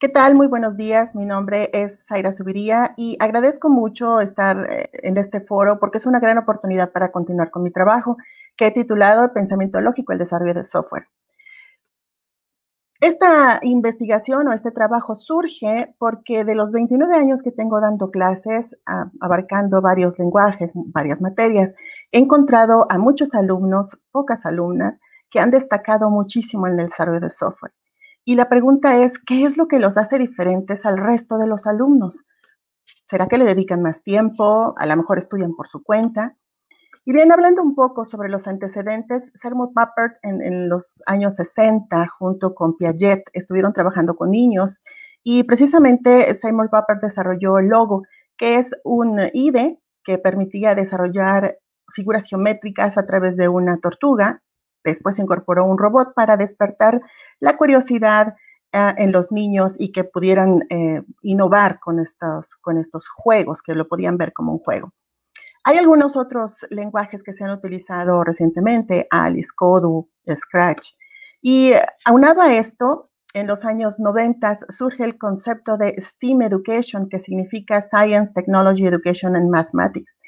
¿Qué tal? Muy buenos días. Mi nombre es Zaira Subiría y agradezco mucho estar eh, en este foro porque es una gran oportunidad para continuar con mi trabajo que he titulado El pensamiento lógico, el desarrollo de software. Esta investigación o este trabajo surge porque de los 29 años que tengo dando clases, ah, abarcando varios lenguajes, varias materias, he encontrado a muchos alumnos, pocas alumnas, que han destacado muchísimo en el desarrollo de software. Y la pregunta es, ¿qué es lo que los hace diferentes al resto de los alumnos? ¿Será que le dedican más tiempo? ¿A lo mejor estudian por su cuenta? Y bien, hablando un poco sobre los antecedentes, Seymour Papert en, los años 60, junto con Piaget, estuvieron trabajando con niños y precisamente Seymour Papert desarrolló el logo, que es un IDE que permitía desarrollar figuras geométricas a través de una tortuga Después se incorporó un robot para despertar la curiosidad eh, en los niños y que pudieran eh, innovar con estos, con estos juegos, que lo podían ver como un juego. Hay algunos otros lenguajes que se han utilizado recientemente, Alice, Kodu, Scratch. Y eh, aunado a esto, en los años 90 surge el concepto de STEAM Education, que significa Science, Technology, Education and Mathematics.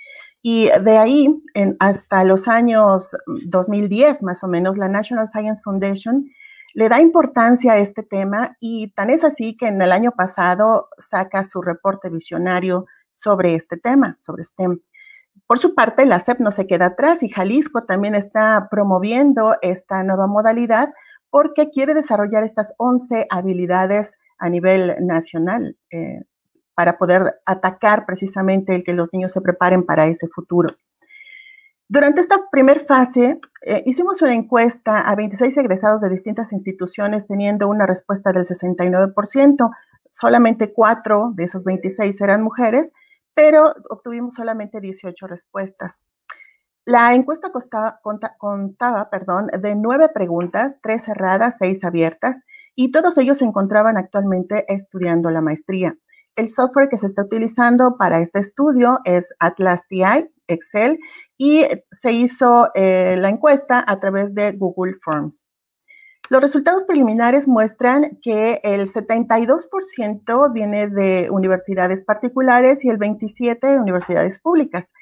Y de ahí hasta los años 2010, más o menos, la National Science Foundation le da importancia a este tema y tan es así que en el año pasado saca su reporte visionario sobre este tema, sobre STEM. Por su parte, la CEP no se queda atrás y Jalisco también está promoviendo esta nueva modalidad porque quiere desarrollar estas 11 habilidades a nivel nacional. Eh, para poder atacar precisamente el que los niños se preparen para ese futuro. Durante esta primera fase, eh, hicimos una encuesta a 26 egresados de distintas instituciones teniendo una respuesta del 69%. Solamente cuatro de esos 26 eran mujeres, pero obtuvimos solamente 18 respuestas. La encuesta constaba perdón, de nueve preguntas, tres cerradas, seis abiertas, y todos ellos se encontraban actualmente estudiando la maestría. El software que se está utilizando para este estudio es Atlas TI, Excel, y se hizo eh, la encuesta a través de Google Forms. Los resultados preliminares muestran que el 72% viene de universidades particulares y el 27% de universidades públicas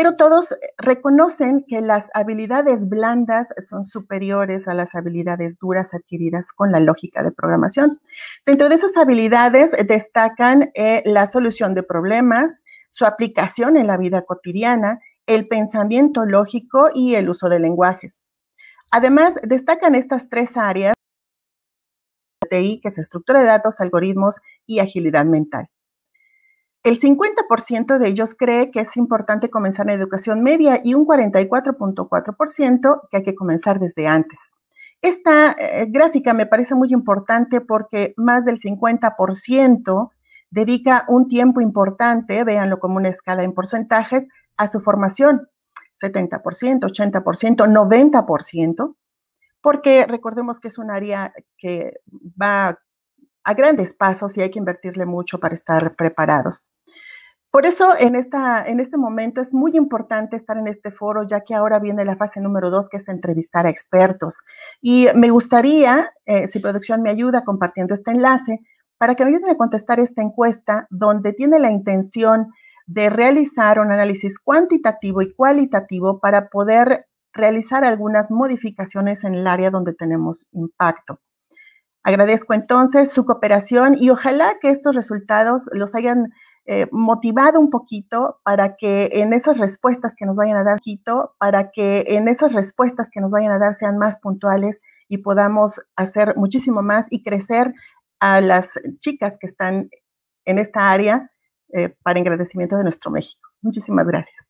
pero todos eh, reconocen que las habilidades blandas son superiores a las habilidades duras adquiridas con la lógica de programación. Dentro de esas habilidades eh, destacan eh, la solución de problemas, su aplicación en la vida cotidiana, el pensamiento lógico y el uso de lenguajes. Además, destacan estas tres áreas TI, que es estructura de datos, algoritmos y agilidad mental. El 50% de ellos cree que es importante comenzar la educación media y un 44.4% que hay que comenzar desde antes. Esta eh, gráfica me parece muy importante porque más del 50% dedica un tiempo importante, véanlo como una escala en porcentajes, a su formación, 70%, 80%, 90%, porque recordemos que es un área que va a grandes pasos y hay que invertirle mucho para estar preparados. Por eso en, esta, en este momento es muy importante estar en este foro, ya que ahora viene la fase número dos, que es entrevistar a expertos. Y me gustaría, eh, si producción me ayuda compartiendo este enlace, para que me ayuden a contestar esta encuesta, donde tiene la intención de realizar un análisis cuantitativo y cualitativo para poder realizar algunas modificaciones en el área donde tenemos impacto. Agradezco entonces su cooperación y ojalá que estos resultados los hayan eh, motivado un poquito para que en esas respuestas que nos vayan a dar, para que en esas respuestas que nos vayan a dar sean más puntuales y podamos hacer muchísimo más y crecer a las chicas que están en esta área eh, para engrandecimiento de nuestro México. Muchísimas gracias.